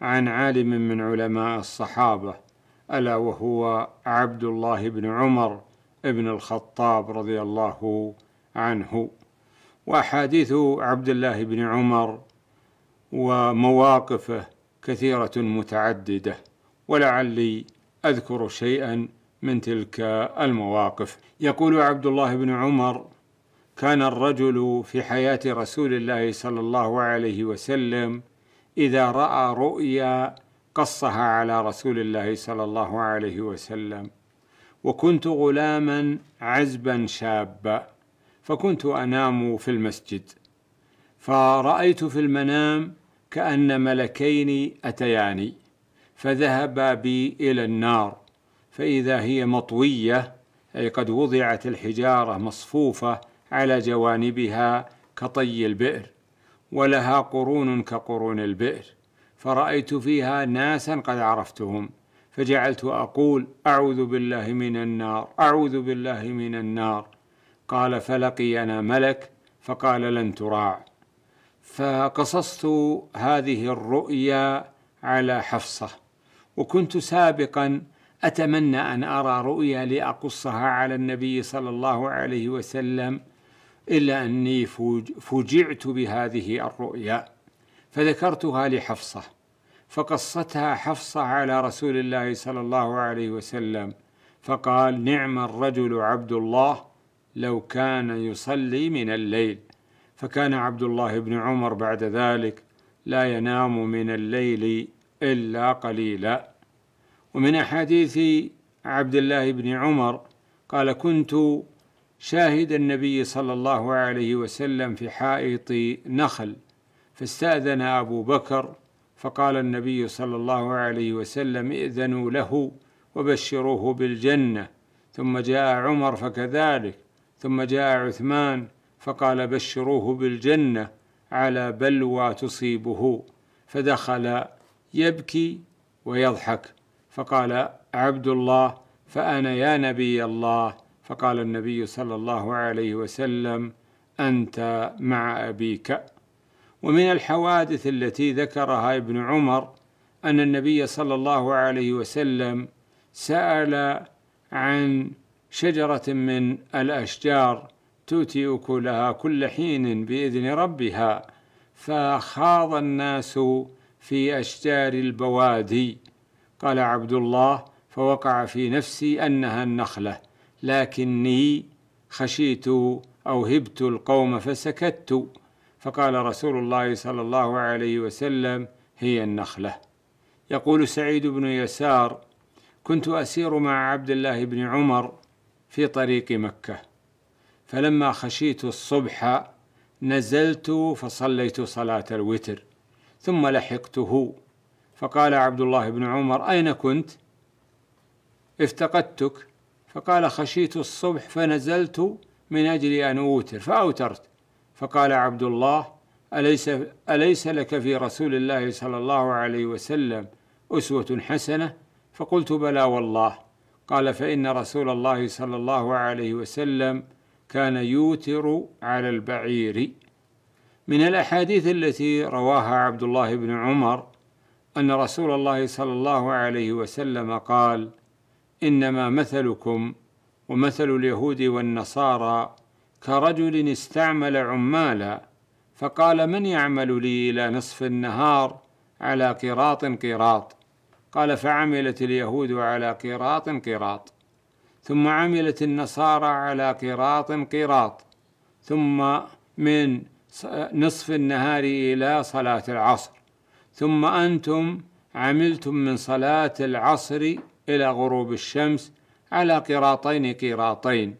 عن عالم من علماء الصحابة ألا وهو عبد الله بن عمر بن الخطاب رضي الله عنه وأحاديث عبد الله بن عمر ومواقفه كثيرة متعددة ولعلي أذكر شيئا من تلك المواقف يقول عبد الله بن عمر كان الرجل في حياة رسول الله صلى الله عليه وسلم إذا رأى رؤيا قصها على رسول الله صلى الله عليه وسلم وكنت غلاما عزبا شابا فكنت انام في المسجد فرايت في المنام كان ملكين اتياني فذهبا بي الى النار فاذا هي مطويه اي قد وضعت الحجاره مصفوفه على جوانبها كطي البئر ولها قرون كقرون البئر فرأيت فيها ناسا قد عرفتهم فجعلت أقول أعوذ بالله من النار أعوذ بالله من النار قال فلقينا ملك فقال لن تراع فقصصت هذه الرؤيا على حفصة وكنت سابقا أتمنى أن أرى رؤيا لأقصها على النبي صلى الله عليه وسلم إلا أني فوجعت بهذه الرؤيا فذكرتها لحفصة فقصتها حفصة على رسول الله صلى الله عليه وسلم فقال نعم الرجل عبد الله لو كان يصلي من الليل فكان عبد الله بن عمر بعد ذلك لا ينام من الليل إلا قليلا ومن أحاديث عبد الله بن عمر قال كنت شاهد النبي صلى الله عليه وسلم في حائط نخل فاستأذن أبو بكر فقال النبي صلى الله عليه وسلم ائذنوا له وبشروه بالجنة ثم جاء عمر فكذلك ثم جاء عثمان فقال بشروه بالجنة على بلوى تصيبه فدخل يبكي ويضحك فقال عبد الله فأنا يا نبي الله فقال النبي صلى الله عليه وسلم أنت مع أبيك ومن الحوادث التي ذكرها ابن عمر أن النبي صلى الله عليه وسلم سأل عن شجرة من الأشجار تؤتي أكلها كل حين بإذن ربها فخاض الناس في أشجار البوادي قال عبد الله فوقع في نفسي أنها النخلة لكني خشيت أو هبت القوم فسكت فقال رسول الله صلى الله عليه وسلم هي النخلة يقول سعيد بن يسار كنت أسير مع عبد الله بن عمر في طريق مكة فلما خشيت الصبح نزلت فصليت صلاة الوتر ثم لحقته فقال عبد الله بن عمر أين كنت؟ افتقدتك فقال خشيت الصبح فنزلت من أجل أن أوتر فأوترت فقال عبد الله أليس, أليس لك في رسول الله صلى الله عليه وسلم أسوة حسنة فقلت بلى والله قال فإن رسول الله صلى الله عليه وسلم كان يوتر على البعير من الأحاديث التي رواها عبد الله بن عمر أن رسول الله صلى الله عليه وسلم قال إنما مثلكم ومثل اليهود والنصارى كرجل استعمل عمالا فقال من يعمل لي إلى نصف النهار على قراط قراط قال فعملت اليهود على قراط قراط ثم عملت النصارى على قراط قراط ثم من نصف النهار إلى صلاة العصر ثم أنتم عملتم من صلاة العصر إلى غروب الشمس على قراطين قيراطين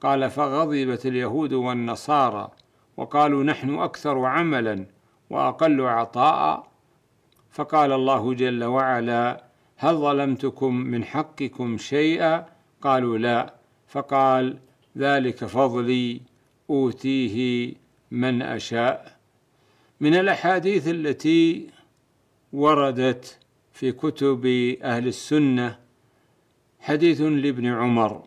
قال فغضبت اليهود والنصارى وقالوا نحن أكثر عملا وأقل عطاء فقال الله جل وعلا هل ظلمتكم من حقكم شيئا قالوا لا فقال ذلك فضلي أوتيه من أشاء من الأحاديث التي وردت في كتب أهل السنة حديث لابن عمر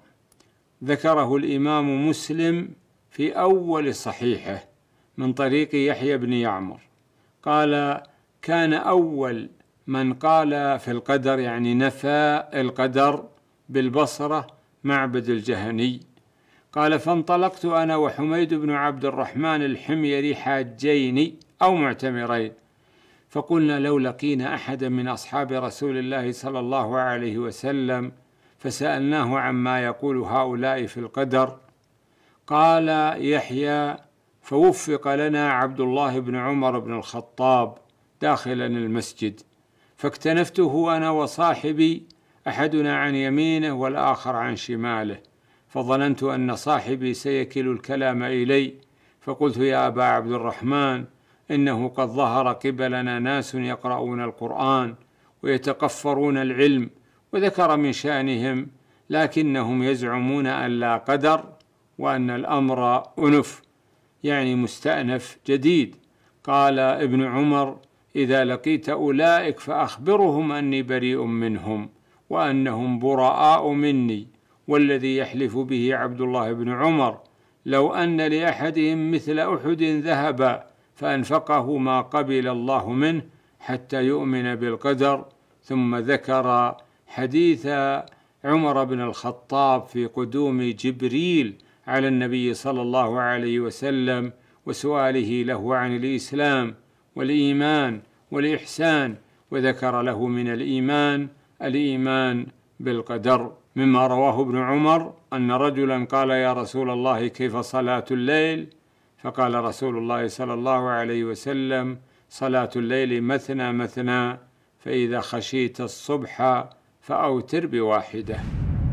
ذكره الإمام مسلم في أول صحيحه من طريق يحيى بن يعمر قال كان أول من قال في القدر يعني نفى القدر بالبصرة معبد الجهني قال فانطلقت أنا وحميد بن عبد الرحمن الحميري حاجين أو معتمرين فقلنا لو لقينا أحدا من أصحاب رسول الله صلى الله عليه وسلم فسألناه عما يقول هؤلاء في القدر قال يحيى فوفق لنا عبد الله بن عمر بن الخطاب داخلا المسجد فاكتنفته انا وصاحبي احدنا عن يمينه والاخر عن شماله فظننت ان صاحبي سيكل الكلام الي فقلت يا ابا عبد الرحمن انه قد ظهر قبلنا ناس يقرؤون القران ويتقفرون العلم وذكر من شأنهم لكنهم يزعمون أن لا قدر وأن الأمر أنف يعني مستأنف جديد قال ابن عمر إذا لقيت أولئك فأخبرهم أني بريء منهم وأنهم براء مني والذي يحلف به عبد الله بن عمر لو أن لأحدهم مثل أحد ذهبا فأنفقه ما قبل الله منه حتى يؤمن بالقدر ثم ذكر حديث عمر بن الخطاب في قدوم جبريل على النبي صلى الله عليه وسلم وسؤاله له عن الاسلام والايمان والاحسان وذكر له من الايمان الايمان بالقدر مما رواه ابن عمر ان رجلا قال يا رسول الله كيف صلاه الليل فقال رسول الله صلى الله عليه وسلم صلاه الليل مثنى مثنى فاذا خشيت الصبح فأوتر بواحدة